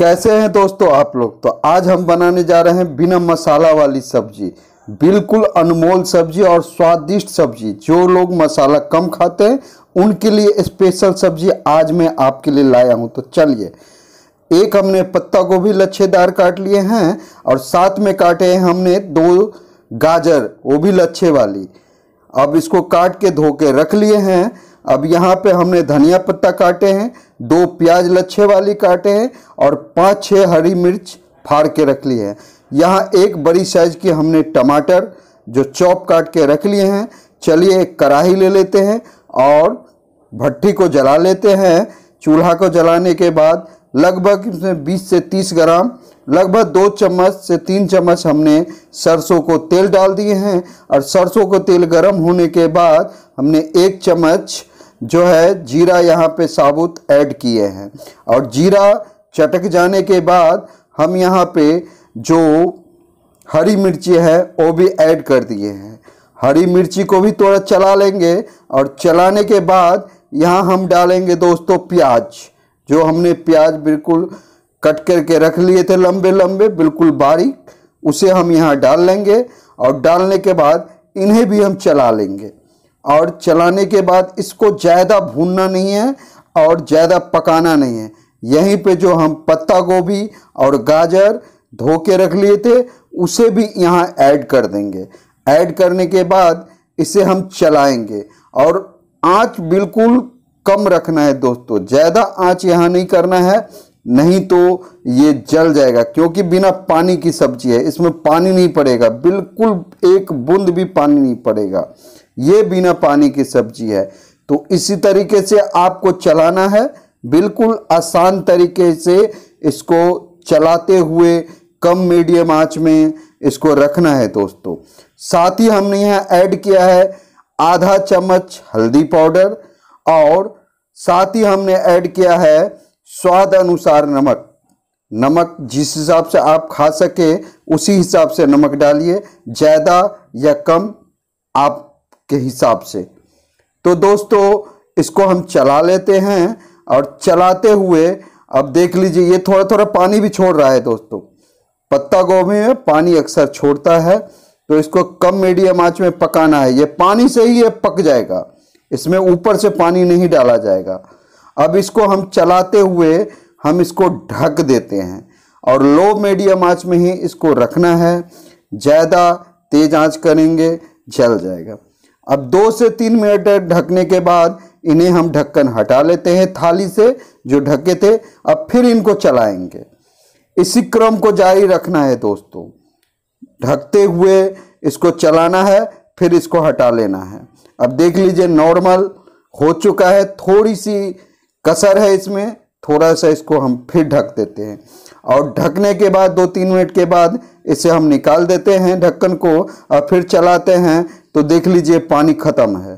कैसे हैं दोस्तों आप लोग तो आज हम बनाने जा रहे हैं बिना मसाला वाली सब्जी बिल्कुल अनमोल सब्जी और स्वादिष्ट सब्जी जो लोग मसाला कम खाते हैं उनके लिए स्पेशल सब्जी आज मैं आपके लिए लाया हूं तो चलिए एक हमने पत्ता गोभी लच्छेदार काट लिए हैं और साथ में काटे हैं हमने दो गाजर वो भी लच्छे वाली अब इसको काट के धो के रख लिए हैं अब यहाँ पे हमने धनिया पत्ता काटे हैं दो प्याज लच्छे वाली काटे हैं और पाँच छः हरी मिर्च फाड़ के रख लिए हैं यहाँ एक बड़ी साइज़ की हमने टमाटर जो चॉप काट के रख लिए हैं चलिए एक कढ़ाही ले लेते हैं और भट्टी को जला लेते हैं चूल्हा को जलाने के बाद लगभग इसमें 20 से 30 ग्राम लगभग दो चम्मच से तीन चम्मच हमने सरसों को तेल डाल दिए हैं और सरसों को तेल गर्म होने के बाद हमने एक चम्मच जो है जीरा यहाँ पे साबुत ऐड किए हैं और जीरा चटक जाने के बाद हम यहाँ पे जो हरी मिर्ची है वो भी ऐड कर दिए हैं हरी मिर्ची को भी थोड़ा चला लेंगे और चलाने के बाद यहाँ हम डालेंगे दोस्तों प्याज जो हमने प्याज बिल्कुल कट करके रख लिए थे लंबे लंबे बिल्कुल बारीक उसे हम यहाँ डाल लेंगे और डालने के बाद इन्हें भी हम चला लेंगे और चलाने के बाद इसको ज़्यादा भूनना नहीं है और ज़्यादा पकाना नहीं है यहीं पे जो हम पत्ता गोभी और गाजर धो के रख लिए थे उसे भी यहाँ ऐड कर देंगे ऐड करने के बाद इसे हम चलाएंगे और आँच बिल्कुल कम रखना है दोस्तों ज़्यादा आँच यहाँ नहीं करना है नहीं तो ये जल जाएगा क्योंकि बिना पानी की सब्जी है इसमें पानी नहीं पड़ेगा बिल्कुल एक बूंद भी पानी नहीं पड़ेगा ये बिना पानी की सब्जी है तो इसी तरीके से आपको चलाना है बिल्कुल आसान तरीके से इसको चलाते हुए कम मीडियम आंच में इसको रखना है दोस्तों साथ ही हमने यहाँ ऐड किया है आधा चम्मच हल्दी पाउडर और साथ ही हमने ऐड किया है स्वाद अनुसार नमक नमक जिस हिसाब से आप खा सके उसी हिसाब से नमक डालिए ज़्यादा या कम आप के हिसाब से तो दोस्तों इसको हम चला लेते हैं और चलाते हुए अब देख लीजिए ये थोड़ा थोड़ा पानी भी छोड़ रहा है दोस्तों पत्ता गोभी में पानी अक्सर छोड़ता है तो इसको कम मीडियम आंच में पकाना है ये पानी से ही ये पक जाएगा इसमें ऊपर से पानी नहीं डाला जाएगा अब इसको हम चलाते हुए हम इसको ढक देते हैं और लो मीडियम आंच में ही इसको रखना है ज़्यादा तेज आंच करेंगे जल जाएगा अब दो से तीन मिनट ढकने के बाद इन्हें हम ढक्कन हटा लेते हैं थाली से जो ढके थे अब फिर इनको चलाएंगे इसी क्रम को जारी रखना है दोस्तों ढकते हुए इसको चलाना है फिर इसको हटा लेना है अब देख लीजिए नॉर्मल हो चुका है थोड़ी सी कसर है इसमें थोड़ा सा इसको हम फिर ढक देते हैं और ढकने के बाद दो तीन मिनट के बाद इसे हम निकाल देते हैं ढक्कन को और फिर चलाते हैं तो देख लीजिए पानी खत्म है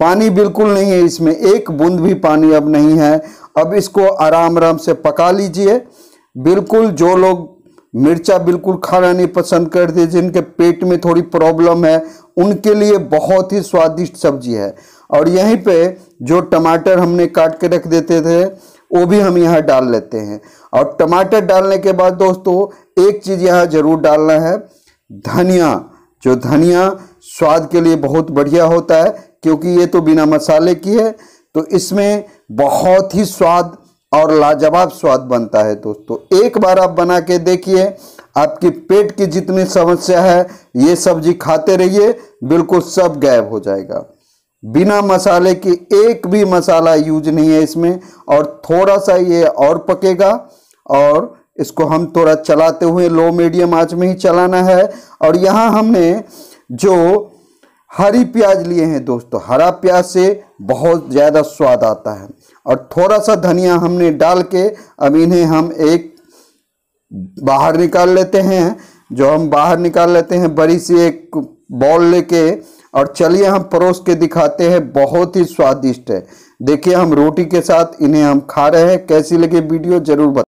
पानी बिल्कुल नहीं है इसमें एक बूंद भी पानी अब नहीं है अब इसको आराम आराम से पका लीजिए बिल्कुल जो लोग मिर्चा बिल्कुल खाना नहीं पसंद करते जिनके पेट में थोड़ी प्रॉब्लम है उनके लिए बहुत ही स्वादिष्ट सब्जी है और यहीं पे जो टमाटर हमने काट के रख देते थे वो भी हम यहाँ डाल लेते हैं और टमाटर डालने के बाद दोस्तों एक चीज़ यहाँ ज़रूर डालना है धनिया जो धनिया स्वाद के लिए बहुत बढ़िया होता है क्योंकि ये तो बिना मसाले की है तो इसमें बहुत ही स्वाद और लाजवाब स्वाद बनता है दोस्तों एक बार आप बना के देखिए आपके पेट की जितनी समस्या है ये सब्जी खाते रहिए बिल्कुल सब गायब हो जाएगा बिना मसाले के एक भी मसाला यूज नहीं है इसमें और थोड़ा सा ये और पकेगा और इसको हम थोड़ा चलाते हुए लो मीडियम आंच में ही चलाना है और यहाँ हमने जो हरी प्याज लिए हैं दोस्तों हरा प्याज से बहुत ज़्यादा स्वाद आता है और थोड़ा सा धनिया हमने डाल के अब इन्हें हम एक बाहर निकाल लेते हैं जो हम बाहर निकाल लेते हैं बड़ी सी एक बॉल लेके और चलिए हम परोस के दिखाते हैं बहुत ही स्वादिष्ट है देखिए हम रोटी के साथ इन्हें हम खा रहे हैं कैसी लगे वीडियो जरूर बता